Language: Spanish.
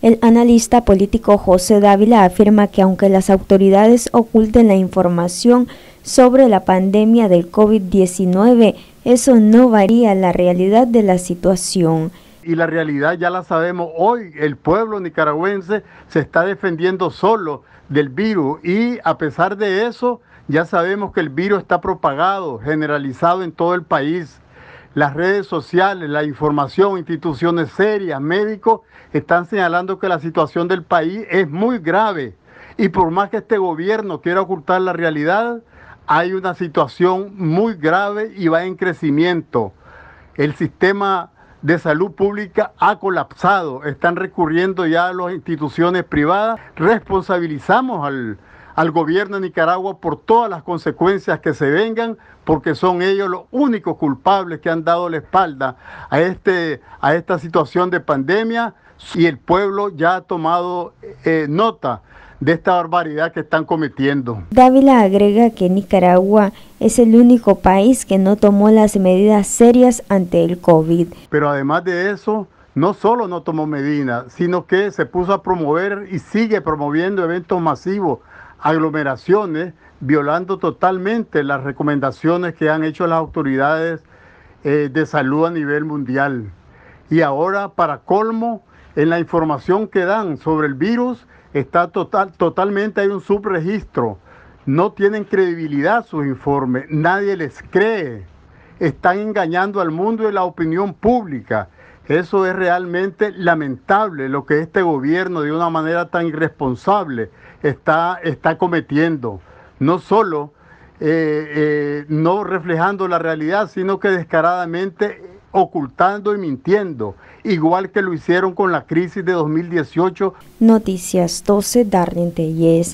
El analista político José Dávila afirma que aunque las autoridades oculten la información sobre la pandemia del COVID-19, eso no varía la realidad de la situación. Y la realidad ya la sabemos hoy, el pueblo nicaragüense se está defendiendo solo del virus y a pesar de eso ya sabemos que el virus está propagado, generalizado en todo el país las redes sociales, la información, instituciones serias, médicos, están señalando que la situación del país es muy grave. Y por más que este gobierno quiera ocultar la realidad, hay una situación muy grave y va en crecimiento. El sistema de salud pública ha colapsado, están recurriendo ya a las instituciones privadas. Responsabilizamos al al gobierno de Nicaragua por todas las consecuencias que se vengan, porque son ellos los únicos culpables que han dado la espalda a, este, a esta situación de pandemia y el pueblo ya ha tomado eh, nota de esta barbaridad que están cometiendo. Dávila agrega que Nicaragua es el único país que no tomó las medidas serias ante el COVID. Pero además de eso, no solo no tomó medidas, sino que se puso a promover y sigue promoviendo eventos masivos aglomeraciones, violando totalmente las recomendaciones que han hecho las autoridades eh, de salud a nivel mundial. Y ahora, para colmo, en la información que dan sobre el virus, está total, totalmente, hay un subregistro. No tienen credibilidad sus informes, nadie les cree. Están engañando al mundo y la opinión pública eso es realmente lamentable lo que este gobierno de una manera tan irresponsable está, está cometiendo. No solo eh, eh, no reflejando la realidad, sino que descaradamente ocultando y mintiendo, igual que lo hicieron con la crisis de 2018. Noticias 12 Darlene